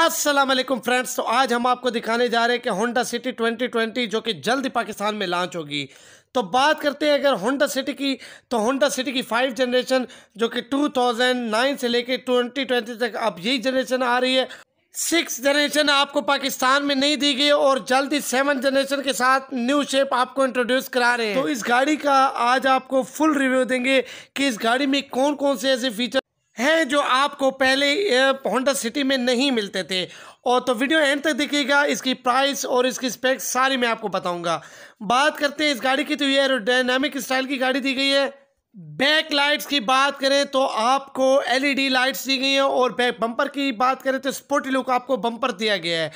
Aslam friends तो आज हम आपको दिखाने जा रहे हैं कि होंडा सिटी 2020 जो कि जल्द पाकिस्तान में लॉन्च होगी तो बात करते हैं अगर होंडा सिटी की तो होंडा सिटी की फाइव जनरेशन जो कि 2009 से लेकर 2020 तक अब यही जनरेशन आ रही है सिक्स जनरेशन आपको पाकिस्तान में नहीं दी गई और जल्द ही सेवन जनरेशन के साथ न्यू शेप आपको इंट्रोड्यूस करा रहे हैं तो इस गाड़ी का आज आपको फुल रिव्यू देंगे कि इस गाड़ी में कौन कौन से ऐसे फीचर हैं जो आपको पहले होंडा सिटी में नहीं मिलते थे और तो वीडियो एंड तक देखिएगा इसकी प्राइस और इसकी स्पेक्स सारी मैं आपको बताऊंगा बात करते हैं इस गाड़ी की तो ये एरोडायनामिक स्टाइल की गाड़ी दी गई है बैक लाइट्स की बात करें तो आपको एलईडी लाइट्स दी गई हैं और बैक बम्पर की बात करें तो स्पोर्टी लुक आपको बम्पर दिया गया है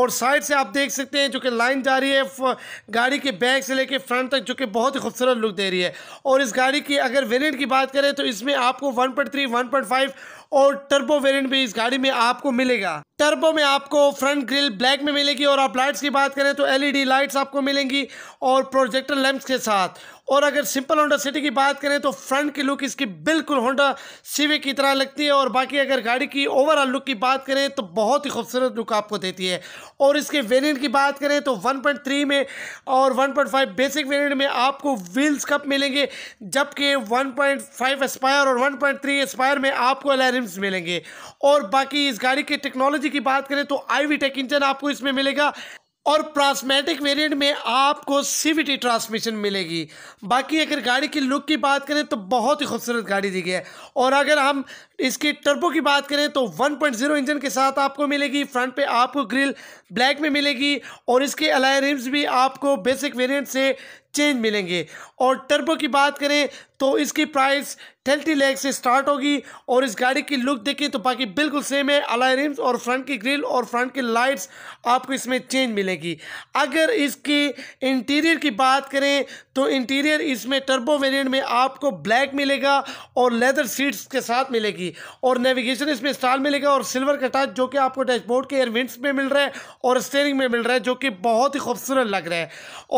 और साइड से आप देख सकते हैं जो कि लाइन जा रही है गाड़ी के बैक से लेके फ्रंट तक जो कि बहुत ही खूबसूरत लुक दे रही है और इस गाड़ी की अगर वेरिएंट की बात करें तो इसमें आपको 1.3 1.5 और टर्बो वेरिएंट भी इस गाड़ी में आपको मिलेगा टर्बो में आपको फ्रंट ग्रिल ब्लैक में मिलेगी और आप लाइट्स की बात करें तो एलईडी लाइट्स आपको मिलेंगी और प्रोजेक्टर लैंप्स के साथ और अगर सिंपल होंडा सिटी की बात करें तो फ्रंट की लुक इसकी बिल्कुल होंडा सिवे की तरह लगती है और बाकी अगर गाड़ी की ओवरऑल लुक की बात करें तो बहुत ही खूबसूरत लुक आपको देती है और इसके वेरिएंट की बात करें तो 1.3 में और 1.5 बेसिक वेरिएंट में आपको व्हील्स कप मिलेंगे जबकि 1.5 पॉइंट और 1.3 एस्पायर में आपको एलआर आइटम्स मिलेंगे और बाकी इस गाड़ी के टेक्नोलॉजी की बात करें तो आई टेक इंजन आपको इसमें मिलेगा और प्रास्मेटिक वेरिएंट में आपको सीवीटी ट्रांसमिशन मिलेगी बाकी अगर गाड़ी की लुक की बात करें तो बहुत ही खूबसूरत गाड़ी दी गई है और अगर हम इसकी टर्बो की बात करें तो 1.0 इंजन के साथ आपको मिलेगी फ्रंट पे आपको ग्रिल ब्लैक में मिलेगी और इसके अलाय रिम्स भी आपको बेसिक वेरिएंट से चेंज मिलेंगे और टर्बो की बात करें तो इसकी प्राइस थर्टी लैख से स्टार्ट होगी और इस गाड़ी की लुक देखें तो बाकी बिल्कुल सेम है अलाई रिम्स और फ्रंट की ग्रिल और फ्रंट की लाइट्स आपको इसमें चेंज मिलेगी अगर इसकी इंटीरियर की बात करें तो इंटीरियर इसमें टर्बो वेरिएंट में आपको ब्लैक मिलेगा और लेदर सीट्स के साथ मिलेगी और नेविगेशन इसमें स्टाल मिलेगा और सिल्वर का टच जो कि आपको डैशबोर्ड के एयरविंड्स में मिल रहा है और स्टेयरिंग में मिल रहा है जो कि बहुत ही खूबसूरत लग रहा है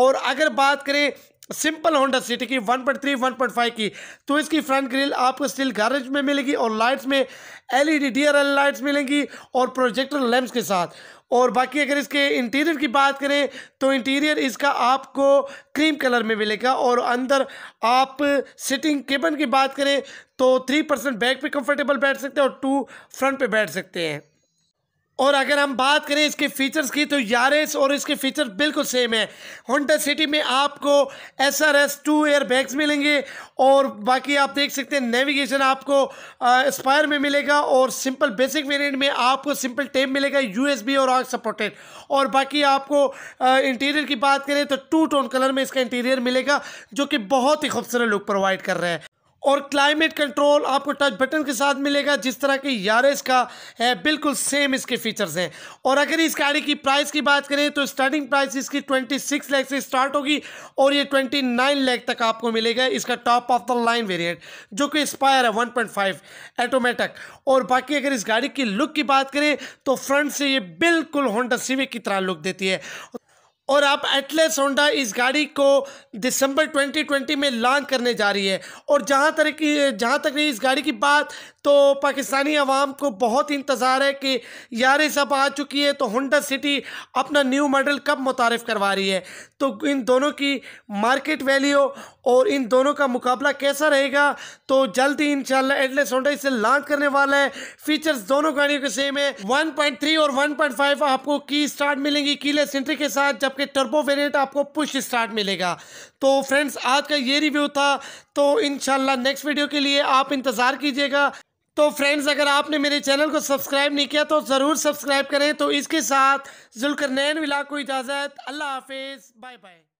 और अगर बात करें सिंपल होंडा सिटी की 1.3 1.5 की तो इसकी फ्रंट ग्रिल आपको स्टील गारेज में मिलेगी और लाइट्स में एलईडी डीआरएल लाइट्स मिलेंगी और प्रोजेक्टर लैम्प्स के साथ और बाकी अगर इसके इंटीरियर की बात करें तो इंटीरियर इसका आपको क्रीम कलर में मिलेगा और अंदर आप सिटिंग केबन की बात करें तो थ्री परसेंट बैक पे कंफर्टेबल बैठ सकते हैं और टू फ्रंट पे बैठ सकते हैं और अगर हम बात करें इसके फीचर्स की तो यारेस और इसके फीचर बिल्कुल सेम है होंडा सिटी में आपको S R S two airbags मिलेंगे और बाकी आप देख सकते हैं नेविगेशन आपको स्पायर में मिलेगा और सिंपल बेसिक वेरिएंट में आपको सिंपल टेप मिलेगा यूएसबी और आग सपोर्टेड और बाकी आपको इंटीरियर की बात करें तो टू टोन कलर में इसका इंटीरियर मिलेगा जो कि बहुत ही खूबसूरत लुक प्रोवाइड कर रहे हैं और क्लाइमेट कंट्रोल आपको टच बटन के साथ मिलेगा जिस तरह के यारेस का है बिल्कुल सेम इसके फीचर्स हैं और अगर इस गाड़ी की प्राइस की बात करें तो स्टार्टिंग प्राइस इसकी ट्वेंटी सिक्स लैख से स्टार्ट होगी और ये ट्वेंटी नाइन लैख तक आपको मिलेगा इसका top of the line variant जो कि स्पायर है वन पॉइंट फाइव एटोमेटिक और बाकी अगर इस गाड़ी की लुक की बात करें तो फ्रंट से ये बिल्कुल होंडा सिविक की तरह लुक देती है और आप एटलेस होंडा इस गाड़ी को दिसंबर 2020 में लॉन्च करने जा रही है और जहाँ तक की जहाँ तक रही इस गाड़ी की बात तो पाकिस्तानी आवाम को बहुत इंतज़ार है कि यार सब आ चुकी है तो होंडा सिटी अपना न्यू मॉडल कब मुतारफ़ करवा रही है तो इन दोनों की मार्केट वैल्यू और इन दोनों का मुकाबला कैसा रहेगा तो जल्द ही इंशाल्लाह एटलेस होंडा इसे लॉन्च करने वाला है फीचर्स दोनों गाड़ियों के सेम है वन और वन आपको की स्टार्ट मिलेंगी कीले सेंट्री के साथ जब आपके टर्बो वेरिएंट आपको पुश स्टार्ट मिलेगा तो फ्रेंड्स आज का ये रिव्यू था तो इन नेक्स्ट वीडियो के लिए आप इंतज़ार कीजिएगा तो फ्रेंड्स अगर आपने मेरे चैनल को सब्सक्राइब नहीं किया तो ज़रूर सब्सक्राइब करें तो इसके साथ जुलकर नैन विला को इजाज़त अल्लाह हाफिज़ बाय बाय